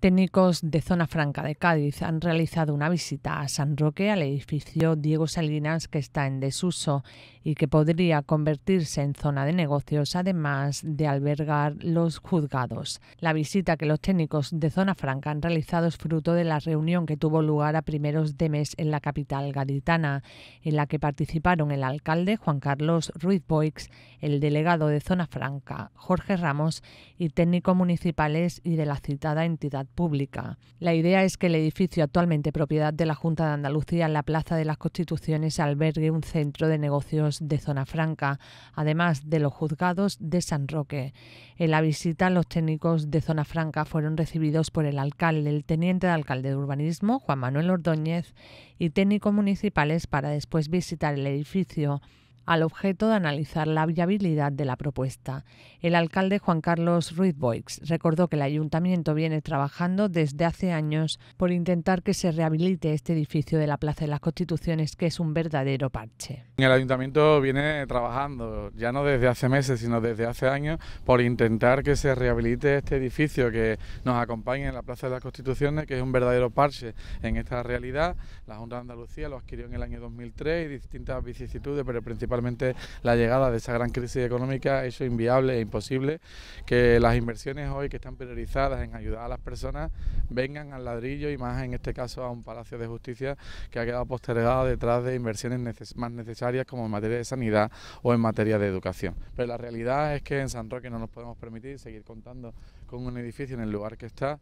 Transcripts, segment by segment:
Técnicos de Zona Franca de Cádiz han realizado una visita a San Roque, al edificio Diego Salinas, que está en desuso y que podría convertirse en zona de negocios, además de albergar los juzgados. La visita que los técnicos de Zona Franca han realizado es fruto de la reunión que tuvo lugar a primeros de mes en la capital gaditana, en la que participaron el alcalde Juan Carlos Ruiz Boix, el delegado de Zona Franca Jorge Ramos y técnicos municipales y de la citada entidad pública. La idea es que el edificio actualmente propiedad de la Junta de Andalucía en la Plaza de las Constituciones albergue un centro de negocios de zona franca, además de los juzgados de San Roque. En la visita los técnicos de zona franca fueron recibidos por el alcalde, el teniente de alcalde de urbanismo, Juan Manuel Ordóñez, y técnicos municipales para después visitar el edificio al objeto de analizar la viabilidad de la propuesta. El alcalde Juan Carlos Ruiz Boix recordó que el ayuntamiento viene trabajando desde hace años por intentar que se rehabilite este edificio de la Plaza de las Constituciones, que es un verdadero parche. El ayuntamiento viene trabajando, ya no desde hace meses, sino desde hace años, por intentar que se rehabilite este edificio que nos acompaña en la Plaza de las Constituciones, que es un verdadero parche en esta realidad. La Junta de Andalucía lo adquirió en el año 2003 y distintas vicisitudes, pero el principal la llegada de esa gran crisis económica ha hecho inviable e imposible que las inversiones hoy que están priorizadas en ayudar a las personas vengan al ladrillo y más en este caso a un Palacio de Justicia que ha quedado postergado detrás de inversiones más necesarias como en materia de sanidad o en materia de educación. Pero la realidad es que en San Roque no nos podemos permitir seguir contando con un edificio en el lugar que está,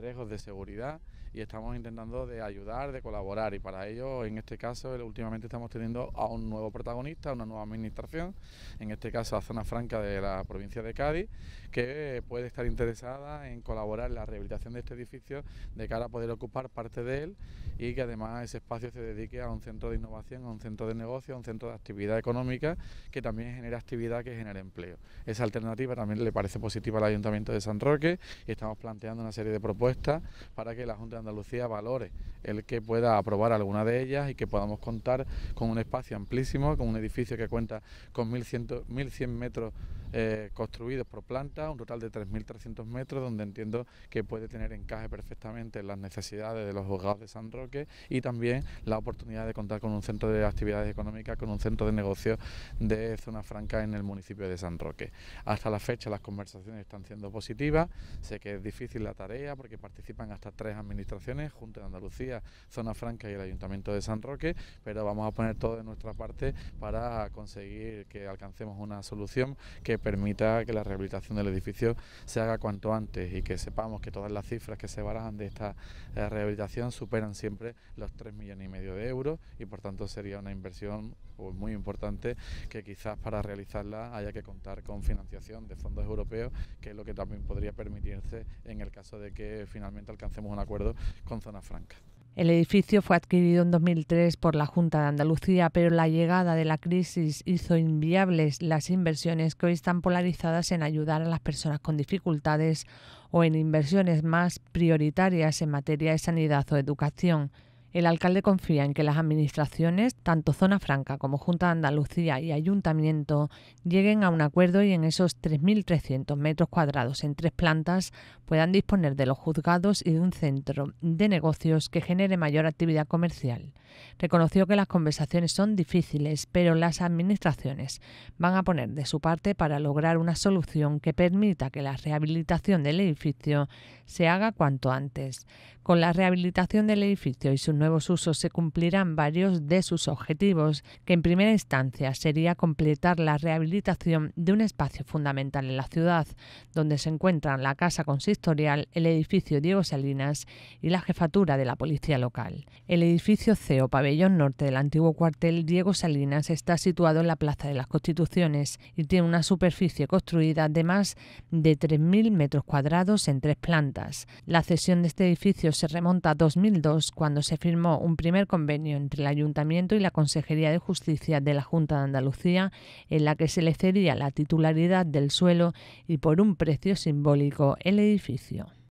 riesgos de seguridad y estamos intentando de ayudar, de colaborar y para ello en este caso últimamente estamos teniendo a un nuevo protagonista, una nueva administración, en este caso a Zona Franca de la provincia de Cádiz, que puede estar interesada en colaborar en la rehabilitación de este edificio de cara a poder ocupar parte de él y que además ese espacio se dedique a un centro de innovación, a un centro de negocio, a un centro de actividad económica que también genera actividad que genera empleo. Esa alternativa también le parece positiva al Ayuntamiento de San Roque y estamos planteando una serie de propuestas para que la Junta de Andalucía valore el que pueda aprobar alguna de ellas y que podamos contar con un espacio amplísimo, con un edificio que cuenta con 1.100, 1.100 metros eh, construidos por planta, un total de 3.300 metros, donde entiendo que puede tener encaje perfectamente las necesidades de los juzgados de San Roque y también la oportunidad de contar con un centro de actividades económicas, con un centro de negocios de zona franca en el municipio de San Roque. Hasta la fecha las conversaciones están siendo positivas, sé que es difícil la tarea porque participan hasta tres administraciones, Junta de Andalucía, Zona Franca y el Ayuntamiento de San Roque, pero vamos a poner todo de nuestra parte para conseguir que alcancemos una solución que permita que la rehabilitación del edificio se haga cuanto antes y que sepamos que todas las cifras que se barajan de esta eh, rehabilitación superan siempre los 3 millones y medio de euros y por tanto sería una inversión pues, muy importante que quizás para realizarla haya que contar con financiación de fondos europeos, que es lo que también podría permitirse en el caso de que finalmente alcancemos un acuerdo con Zona Franca. El edificio fue adquirido en 2003 por la Junta de Andalucía, pero la llegada de la crisis hizo inviables las inversiones que hoy están polarizadas en ayudar a las personas con dificultades o en inversiones más prioritarias en materia de sanidad o educación. El alcalde confía en que las administraciones, tanto Zona Franca como Junta de Andalucía y Ayuntamiento, lleguen a un acuerdo y en esos 3.300 metros cuadrados en tres plantas puedan disponer de los juzgados y de un centro de negocios que genere mayor actividad comercial. Reconoció que las conversaciones son difíciles, pero las administraciones van a poner de su parte para lograr una solución que permita que la rehabilitación del edificio se haga cuanto antes. Con la rehabilitación del edificio y sus nuevos usos se cumplirán varios de sus objetivos, que en primera instancia sería completar la rehabilitación de un espacio fundamental en la ciudad, donde se encuentran la Casa Consistorial, el edificio Diego Salinas y la jefatura de la policía local. El edificio CEO Pabellón Norte del antiguo cuartel Diego Salinas está situado en la Plaza de las Constituciones y tiene una superficie construida de más de 3.000 metros cuadrados en tres plantas. La cesión de este edificio se remonta a 2002, cuando se firmó un primer convenio entre el Ayuntamiento y la Consejería de Justicia de la Junta de Andalucía, en la que se le cedía la titularidad del suelo y por un precio simbólico el edificio.